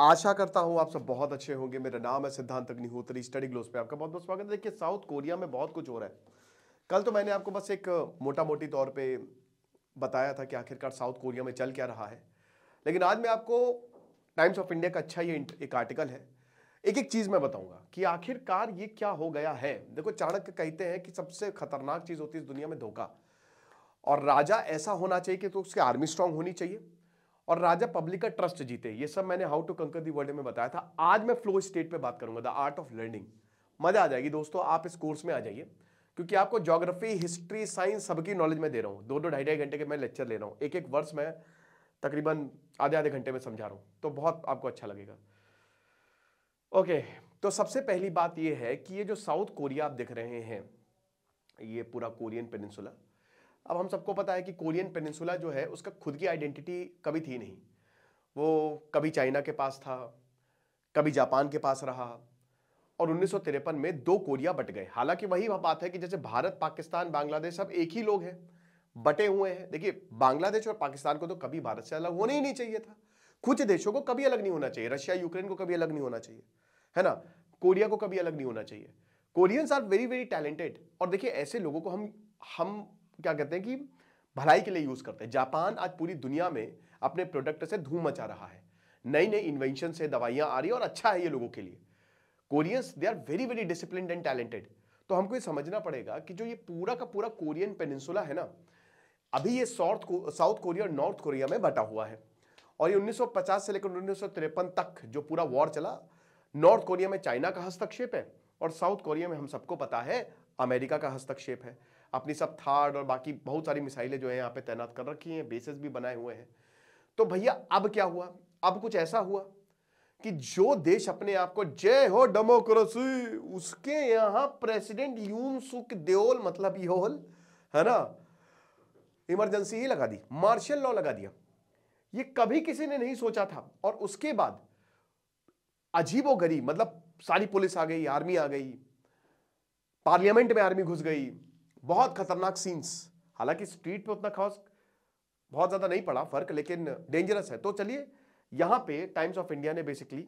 आशा करता हूं आप सब बहुत अच्छे होंगे मेरा नाम है सिद्धांत अग्निहोत्री स्टडी ग्लोस पे आपका बहुत बहुत स्वागत है देखिए साउथ कोरिया में बहुत कुछ हो रहा है कल तो मैंने आपको बस एक मोटा मोटी तौर पे बताया था कि आखिरकार साउथ कोरिया में चल क्या रहा है लेकिन आज मैं आपको टाइम्स ऑफ इंडिया का अच्छा ये एक आर्टिकल है एक एक चीज़ मैं बताऊंगा कि आखिरकार ये क्या हो गया है देखो चाणक्य कहते हैं कि सबसे खतरनाक चीज़ होती है इस दुनिया में धोखा और राजा ऐसा होना चाहिए कि तो उसकी आर्मी स्ट्रांग होनी चाहिए और राजा पब्लिक का ट्रस्ट जीते ये सब मैंने हाउ टू कंकर दी वर्ल्ड में बताया था आज मैं फ्लो स्टेट पे बात करूंगा द आर्ट ऑफ लर्निंग मजा आ जाएगी दोस्तों आप इस कोर्स में आ जाइए क्योंकि आपको ज्योग्राफी हिस्ट्री साइंस सबकी नॉलेज में दे रहा हूँ दो दो ढाई ढाई घंटे के मैं लेक्चर ले रहा हूँ एक एक वर्ष मैं तकरीबन आधे आधे घंटे में समझा रहा हूँ तो बहुत आपको अच्छा लगेगा ओके तो सबसे पहली बात यह है कि ये जो साउथ कोरिया आप देख रहे हैं ये पूरा कोरियन पेनिनसुला अब हम सबको पता है कि कोरियन पेनिनसुला जो है उसका खुद की आइडेंटिटी कभी थी नहीं वो कभी चाइना के पास था कभी जापान के पास रहा और उन्नीस में दो कोरिया बट गए हालांकि वही बात है कि जैसे भारत पाकिस्तान बांग्लादेश सब एक ही लोग हैं बटे हुए हैं देखिए बांग्लादेश और पाकिस्तान को तो कभी भारत से अलग होने ही नहीं चाहिए था कुछ देशों को कभी अलग नहीं होना चाहिए रशिया यूक्रेन को कभी अलग नहीं होना चाहिए है ना कोरिया को कभी अलग नहीं होना चाहिए Koreans are very very talented और देखिए ऐसे लोगों को हम हम क्या कहते हैं कि भलाई के लिए यूज़ करते हैं जापान आज पूरी दुनिया में अपने प्रोडक्ट से धूम मचा रहा है नई नई इन्वेंशन से दवाइयां आ रही है और अच्छा है ये लोगों के लिए Koreans they are very very discipline and talented तो हमको ये समझना पड़ेगा कि जो ये पूरा का पूरा कोरियन पेनिनसुला है ना अभी ये साउथ साउथ कोरिया और नॉर्थ कोरिया में बटा हुआ है और ये 1950 से लेकर उन्नीस तक जो पूरा वॉर चला नॉर्थ कोरिया में चाइना का हस्तक्षेप है और साउथ कोरिया में हम सबको पता है अमेरिका का हस्तक्षेप है अपनी सब थार्ड और बाकी बहुत सारी मिसाइलें जो है यहाँ पे तैनात कर रखी हैं बेसिस भी बनाए हुए हैं तो भैया अब क्या हुआ अब कुछ ऐसा हुआ कि जो देश अपने आप को जय हो डेमोक्रेसी उसके यहां प्रेसिडेंट यून सुक देओल मतलब योल है ना इमरजेंसी ही लगा दी मार्शल लॉ लगा दिया ये कभी किसी ने नहीं सोचा था और उसके बाद अजीबो गरीब मतलब सारी पुलिस आ गई आर्मी आ गई पार्लियामेंट में आर्मी घुस गई बहुत खतरनाक सीन्स हालांकि स्ट्रीट पे उतना खास बहुत ज़्यादा नहीं पड़ा फर्क लेकिन डेंजरस है तो चलिए यहां पे टाइम्स ऑफ इंडिया ने बेसिकली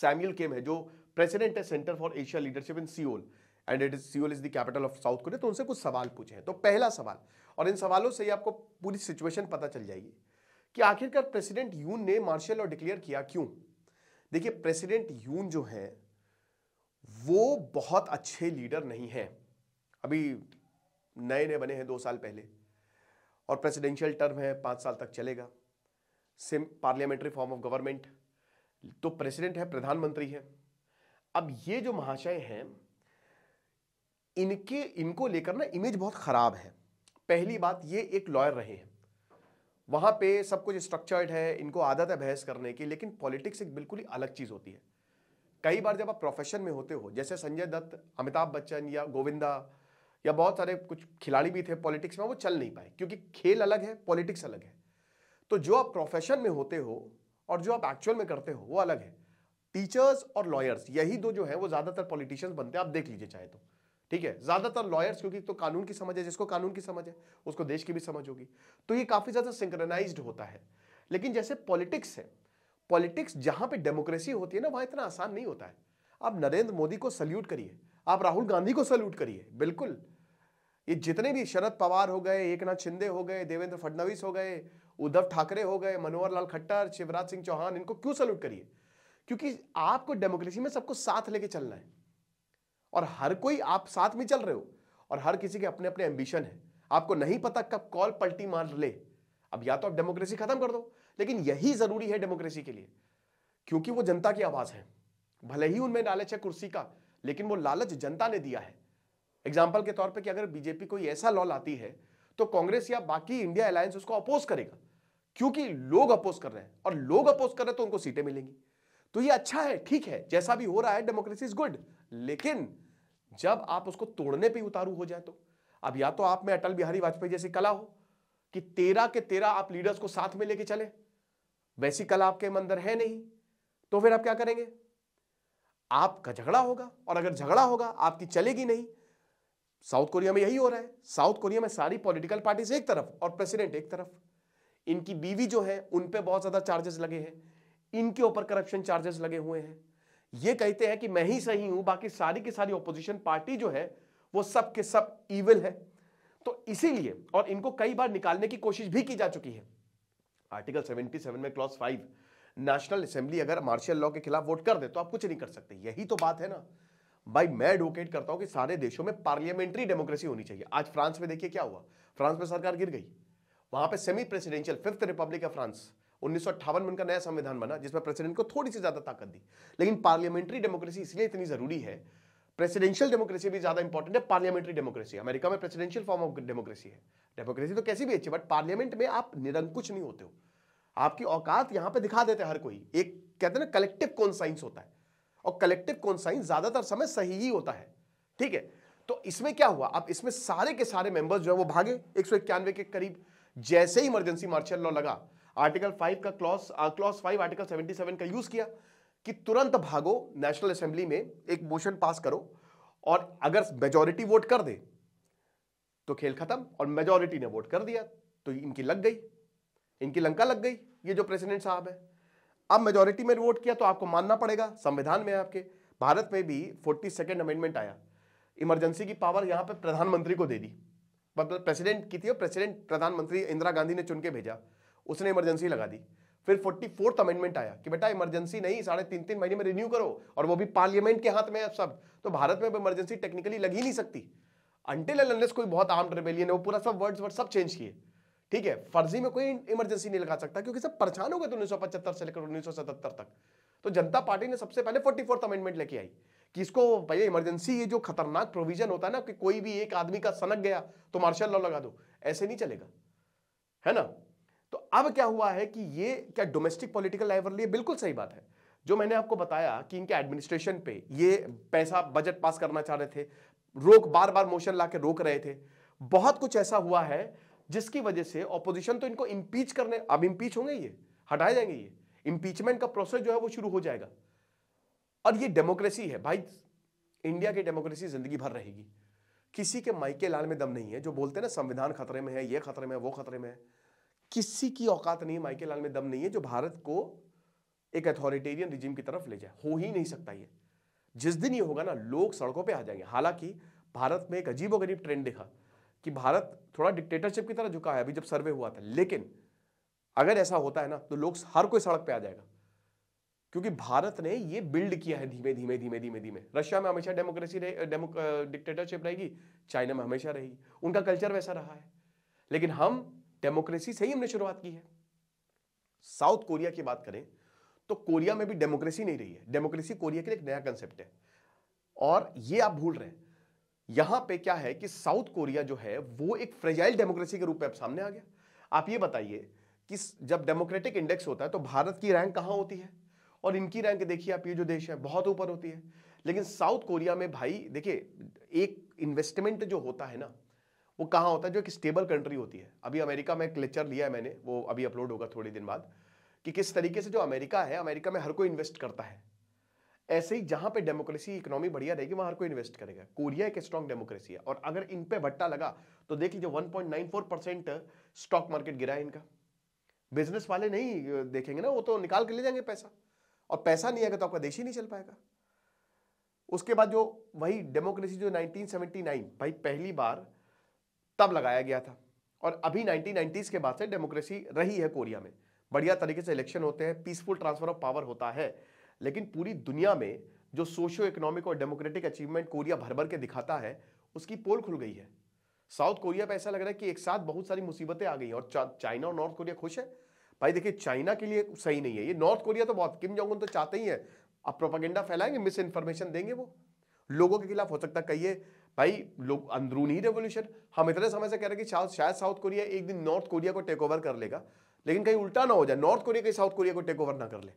सैम्यूल केम है जो प्रेसिडेंट है centre for Asia leadership in Seoul and it is Seoul is the capital of South Korea तो उनसे कुछ सवाल पूछे हैं तो पहला सवाल और इन सवालों से ही आपको पूरी सिचुएशन पता चल जाएगी कि आखिरकार प्रेसिडेंट यून ने मार्शल लॉ डिक्लेयर किया क्यों देखिए प्रेसिडेंट यून जो है वो बहुत अच्छे लीडर नहीं हैं अभी नए नए बने हैं दो साल पहले और प्रेसिडेंशियल टर्म है पाँच साल तक चलेगा सिम पार्लियामेंट्री फॉर्म ऑफ गवर्नमेंट तो प्रेसिडेंट है प्रधानमंत्री है अब ये जो महाशय हैं इनके इनको लेकर ना इमेज बहुत ख़राब है पहली बात ये एक लॉयर रहे हैं वहाँ पे सब कुछ स्ट्रक्चर्ड है इनको आदत है बहस करने की लेकिन पॉलिटिक्स एक बिल्कुल ही अलग चीज़ होती है कई बार जब आप प्रोफेशन में होते हो जैसे संजय दत्त अमिताभ बच्चन या गोविंदा या बहुत सारे कुछ खिलाड़ी भी थे पॉलिटिक्स में वो चल नहीं पाए क्योंकि खेल अलग है पॉलिटिक्स अलग है तो जो आप प्रोफेशन में होते हो और जो आप एक्चुअल में करते हो वो अलग है टीचर्स और लॉयर्स यही दो जो है वो ज़्यादातर पॉलिटिशियंस बनते हैं आप देख लीजिए चाहे तो ठीक है ज़्यादातर लॉयर्स क्योंकि तो कानून की समझ है जिसको कानून की समझ है उसको देश की भी समझ होगी तो ये काफ़ी ज़्यादा सिंक्रनाइज होता है लेकिन जैसे पॉलिटिक्स है पॉलिटिक्स जहां पे डेमोक्रेसी होती है ना वहां इतना आसान नहीं होता है आप नरेंद्र मोदी को सल्यूट करिए आप राहुल गांधी को सल्यूट करिए बिल्कुल ये जितने भी शरद पवार हो गए एकनाथ शिंदे हो गए देवेंद्र फडणवीस हो गए उद्धव ठाकरे हो गए मनोहर लाल खट्टर शिवराज सिंह चौहान इनको क्यों सल्यूट करिए क्योंकि आपको डेमोक्रेसी में सबको साथ लेके चलना है और हर कोई आप साथ में चल रहे हो और हर किसी के अपने अपने एम्बिशन है आपको नहीं पता कब कॉल पलटी मार ले अब या तो आप डेमोक्रेसी खत्म कर दो लेकिन यही जरूरी है डेमोक्रेसी के लिए क्योंकि वो जनता की आवाज है भले ही उनमें लालच है कुर्सी का लेकिन वो लालच जनता ने दिया है एग्जाम्पल के तौर पर कि अगर बीजेपी कोई ऐसा लॉ लाती है तो कांग्रेस या बाकी इंडिया अलायंस उसको अपोज करेगा क्योंकि लोग अपोज कर रहे हैं और लोग अपोज कर रहे हैं तो उनको सीटें मिलेंगी तो ये अच्छा है ठीक है जैसा भी हो रहा है डेमोक्रेसी इज गुड लेकिन जब आप उसको तोड़ने पे उतारू हो जाए तो अब या तो आप में अटल बिहारी वाजपेयी जैसी कला हो कि तेरह के तेरह आप लीडर्स को साथ में लेके चले वैसी कला आपके अंदर है नहीं तो फिर आप क्या करेंगे आपका झगड़ा होगा और अगर झगड़ा होगा आपकी चलेगी नहीं साउथ कोरिया में यही हो रहा है साउथ कोरिया में सारी पॉलिटिकल पार्टीज एक तरफ और प्रेसिडेंट एक तरफ इनकी बीवी जो है उन पे बहुत ज्यादा चार्जेस लगे हैं इनके ऊपर करप्शन चार्जेस लगे हुए हैं ये कहते हैं कि मैं ही सही हूं बाकी सारी की सारी ओपोजिशन पार्टी जो है वो सब के सब इविल है तो इसीलिए और इनको कई बार निकालने की कोशिश भी की जा चुकी है आर्टिकल 77 में क्लॉज 5 नेशनल असेंबली अगर मार्शल लॉ के खिलाफ वोट कर दे तो आप कुछ नहीं कर सकते यही तो बात है ना भाई मैं एडवोकेट करता हूं कि सारे देशों में पार्लियामेंट्री डेमोक्रेसी होनी चाहिए आज फ्रांस में देखिए क्या हुआ फ्रांस में सरकार गिर गई वहां पे semi presidential fifth republic of France उन्नीस में उनका नया संविधान बना जिसमें प्रेसिडेंट को थोड़ी सी ज्यादा ताकत दी लेकिन पार्लियामेंट्री डेमोक्रेसी इसलिए इतनी जरूरी है प्रेसिडेंशियल डेमोक्रेसी भी ज्यादा इंपॉर्टेंट है पार्लियामेंट्री डेमोक्रेसी अमेरिका में प्रेसिडेंशियल फॉर्म ऑफ डेमोक्रेसी है डेमोक्रेसी तो कैसी भी अच्छी बट पार्लियामेंट में आप निरंकुश नहीं होते हो आपकी औकात यहां पर दिखा देते हैं हर कोई एक कहते हैं ना कलेक्टिव कॉन्साइंस होता है और कलेक्टिव कॉन्साइंस ज्यादातर समय सही ही होता है ठीक है तो इसमें क्या हुआ अब इसमें सारे के सारे मेंबर्स जो है वो भागे एक के करीब जैसे ही इमरजेंसी मार्शल लॉ लगा आर्टिकल फाइव का clause clause five article seventy seven का यूज किया कि तुरंत भागो नेशनल असेंबली में एक मोशन पास करो और अगर मेजोरिटी वोट कर दे तो खेल खत्म और मेजोरिटी ने वोट कर दिया तो इनकी लग गई इनकी लंका लग गई ये जो प्रेसिडेंट साहब है अब मेजोरिटी में वोट किया तो आपको मानना पड़ेगा संविधान में आपके भारत में भी फोर्टी सेकेंड अमेंडमेंट आया इमरजेंसी की पावर यहाँ पर प्रधानमंत्री को दे दी प्रेसिडेंट मतलब की थी और प्रेसिडेंट प्रधानमंत्री इंदिरा गांधी ने चुन के भेजा उसने इमरजेंसी लगा दी फिर फोर्टी फोर्थ अमेंडमेंट आया कि बेटा इमरजेंसी नहीं साढ़े तीन तीन महीने में रिन्यू करो और वो भी पार्लियामेंट के हाथ में है सब तो भारत में इमरजेंसी टेक्निकली लग ही नहीं सकती अनटिल एंड कोई बहुत आम रिबेलियन है वो पूरा सब वर्ड्स वर्ड सब चेंज किए ठीक है फर्जी में कोई इमरजेंसी नहीं लगा सकता क्योंकि सब परेशान हो गए थे उन्नीस से लेकर उन्नीस तक तो जनता पार्टी ने सबसे पहले फोर्टी अमेंडमेंट लेके आई कि इसको भैया इमरजेंसी ये जो खतरनाक प्रोविजन होता है ना कि कोई भी एक आदमी का सनक गया तो मार्शल लॉ लगा दो ऐसे नहीं चलेगा है ना तो अब क्या हुआ है कि ये क्या डोमेस्टिक पॉलिटिकल लाइवरली है बिल्कुल सही बात है जो मैंने आपको बताया कि इनके एडमिनिस्ट्रेशन पे ये पैसा बजट पास करना चाह रहे थे रोक बार बार मोशन ला रोक रहे थे बहुत कुछ ऐसा हुआ है जिसकी वजह से ऑपोजिशन तो इनको इम्पीच करने अब इम्पीच होंगे ये हटाए जाएंगे ये इम्पीचमेंट का प्रोसेस जो है वो शुरू हो जाएगा और ये डेमोक्रेसी है भाई इंडिया की डेमोक्रेसी जिंदगी भर रहेगी किसी के माइके लाल में दम नहीं है जो बोलते हैं ना संविधान खतरे में है ये खतरे में है वो खतरे में है किसी की औकात नहीं है माइके लाल में दम नहीं है जो भारत को एक अथॉरिटेरियन रिजिम की तरफ ले जाए हो ही नहीं सकता ये जिस दिन ये होगा ना लोग सड़कों पे आ जाएंगे हालांकि भारत में एक अजीबोगरीब ट्रेंड देखा कि भारत थोड़ा डिक्टेटरशिप की तरह झुका है अभी जब सर्वे हुआ था लेकिन अगर ऐसा होता है ना तो लोग हर कोई सड़क पे आ जाएगा क्योंकि भारत ने ये बिल्ड किया है धीमे धीमे धीमे धीमे धीमे रशिया में हमेशा डेमोक्रेसी रहे डेमो डिक्टेटरशिप रहेगी चाइना में हमेशा रहेगी उनका कल्चर वैसा रहा है लेकिन हम डेमोक्रेसी से ही हमने शुरुआत की है साउथ कोरिया की बात करें तो कोरिया में भी डेमोक्रेसी नहीं रही है डेमोक्रेसी कोरिया के लिए एक नया कंसेप्ट है और ये आप भूल रहे हैं यहां पे क्या है कि साउथ कोरिया जो है वो एक फ्रेजाइल डेमोक्रेसी के रूप में अब सामने आ गया आप ये बताइए कि जब डेमोक्रेटिक इंडेक्स होता है तो भारत की रैंक कहाँ होती है और इनकी रैंक देखिए आप ये जो देश है बहुत ऊपर होती है लेकिन साउथ कोरिया में भाई देखिए एक इन्वेस्टमेंट जो होता है ना वो कहाँ होता है जो एक स्टेबल कंट्री होती है अभी अमेरिका में एक लेक्चर लिया है मैंने वो अभी अपलोड होगा थोड़े दिन बाद कि किस तरीके से जो अमेरिका है अमेरिका में हर कोई इन्वेस्ट करता है ऐसे ही जहां पे डेमोक्रेसी इकोनॉमी बढ़िया रहेगी वहां हर कोई इन्वेस्ट करेगा कोरिया एक स्ट्रॉन्ग डेमोक्रेसी है और अगर इन पे भट्टा लगा तो देख लीजिए 1.94 परसेंट स्टॉक मार्केट गिरा है इनका बिजनेस वाले नहीं देखेंगे ना वो तो निकाल के ले जाएंगे पैसा और पैसा नहीं आएगा तो आपका देश ही नहीं चल पाएगा उसके बाद जो वही डेमोक्रेसी जो नाइनटीन भाई पहली बार तब लगाया गया था और अभी नाइनटीन के बाद से डेमोक्रेसी रही है कोरिया में बढ़िया तरीके से इलेक्शन होते हैं पीसफुल ट्रांसफर ऑफ पावर होता है लेकिन पूरी दुनिया में जो सोशो इकोनॉमिक और डेमोक्रेटिक अचीवमेंट कोरिया भर भर के दिखाता है उसकी पोल खुल गई है साउथ कोरिया पर ऐसा लग रहा है कि एक साथ बहुत सारी मुसीबतें आ गई हैं और चाइना और नॉर्थ कोरिया खुश है भाई देखिए चाइना के लिए सही नहीं है ये नॉर्थ कोरिया तो बहुत किम जोंग तो चाहते ही है अब प्रोपागेंडा फैलाएंगे मिस इन्फॉर्मेशन देंगे वो लोगों के खिलाफ हो सकता कहिए भाई लोग अंदरूनी रेवोल्यूशन हम इतने समय से कह रहे हैं कि शायद साउथ कोरिया एक दिन नॉर्थ कोरिया को टेक ओवर कर लेगा लेकिन कहीं उल्टा ना हो जाए नॉर्थ कोरिया कहीं साउथ कोरिया को टेक ओवर ना कर ले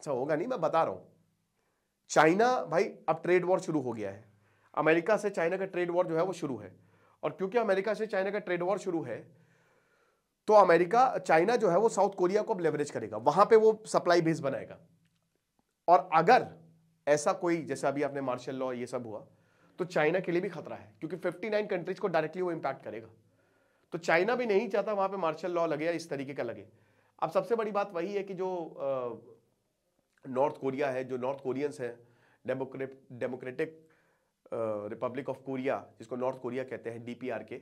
अच्छा होगा नहीं मैं बता रहा हूं चाइना भाई अब ट्रेड वॉर शुरू हो गया है अमेरिका से चाइना का ट्रेड वॉर जो है वो शुरू है और क्योंकि अमेरिका से चाइना का ट्रेड वॉर शुरू है तो अमेरिका चाइना जो है वो साउथ कोरिया को अब लेवरेज करेगा वहां पे वो सप्लाई बेस बनाएगा और अगर ऐसा कोई जैसे अभी आपने मार्शल लॉ ये सब हुआ तो चाइना के लिए भी खतरा है क्योंकि 59 कंट्रीज को डायरेक्टली वो इम्पैक्ट करेगा तो चाइना भी नहीं चाहता वहां पे मार्शल लॉ लगे या इस तरीके का लगे अब सबसे बड़ी बात वही है कि जो नॉर्थ कोरिया है जो नॉर्थ कोरियंस हैं democrat democratic republic of Korea जिसको नॉर्थ कोरिया कहते हैं डीपीआर के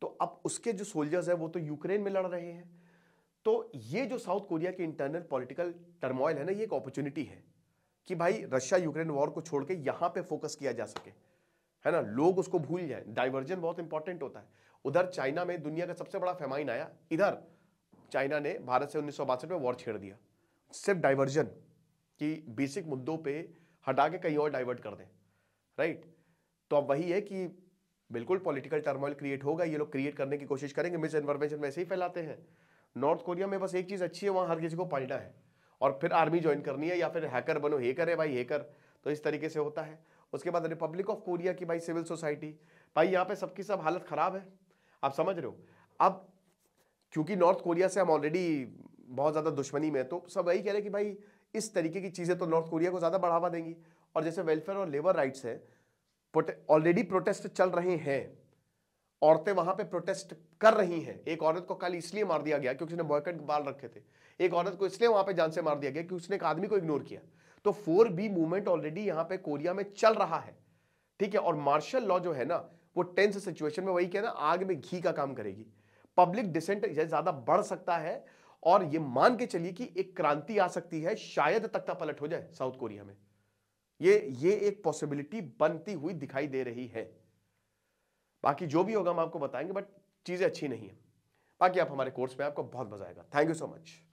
तो अब उसके जो सोल्जर्स हैं वो तो यूक्रेन में लड़ रहे हैं तो ये जो साउथ कोरिया के इंटरनल पॉलिटिकल टर्मोइल है ना ये एक अपॉर्चुनिटी है कि भाई रशिया यूक्रेन वॉर को छोड़ के यहाँ पे फोकस किया जा सके है ना लोग उसको भूल जाए डाइवर्जन बहुत इंपॉर्टेंट होता है उधर चाइना में दुनिया का सबसे बड़ा फेमाइन आया इधर चाइना ने भारत से उन्नीस में वॉर छेड़ दिया सिर्फ डाइवर्जन कि बेसिक मुद्दों पे हटा के कहीं और डाइवर्ट कर दें राइट तो अब वही है कि बिल्कुल पॉलिटिकल टर्मोइल क्रिएट होगा ये लोग क्रिएट करने की कोशिश करेंगे मिस इन्फॉर्मेशन वैसे ही फैलाते हैं नॉर्थ कोरिया में बस एक चीज़ अच्छी है वहाँ हर किसी को पलटा है और फिर आर्मी ज्वाइन करनी है या फिर हैकर बनो हैकर है भाई हैकर तो इस तरीके से होता है उसके बाद रिपब्लिक ऑफ कोरिया की भाई सिविल सोसाइटी भाई यहाँ पे सबकी सब हालत ख़राब है आप समझ रहे हो अब क्योंकि नॉर्थ कोरिया से हम ऑलरेडी बहुत ज़्यादा दुश्मनी में है तो सब यही कह रहे हैं कि भाई इस तरीके की चीज़ें तो नॉर्थ कोरिया को ज़्यादा बढ़ावा देंगी और जैसे वेलफेयर और लेबर राइट्स है ऑलरेडी प्रोटेस्ट चल रहे हैं औरतें वहां पे प्रोटेस्ट कर रही हैं एक औरत को कल इसलिए मार दिया गया क्योंकि उसने बॉयकट बाल रखे थे एक औरत को इसलिए वहां पे जान से मार दिया गया क्योंकि उसने एक आदमी को इग्नोर किया तो फोर बी मूवमेंट ऑलरेडी यहां पे कोरिया में चल रहा है ठीक है और मार्शल लॉ जो है ना वो टेंस सिचुएशन में वही क्या ना आग में घी का काम करेगी पब्लिक डिसेंट ज्यादा बढ़ सकता है और ये मान के चलिए कि एक क्रांति आ सकती है शायद तख्ता पलट हो जाए साउथ कोरिया में ये ये एक पॉसिबिलिटी बनती हुई दिखाई दे रही है बाकी जो भी होगा हम आपको बताएंगे बट चीज़ें अच्छी नहीं है बाकी आप हमारे कोर्स में आपको बहुत मजा आएगा थैंक यू सो मच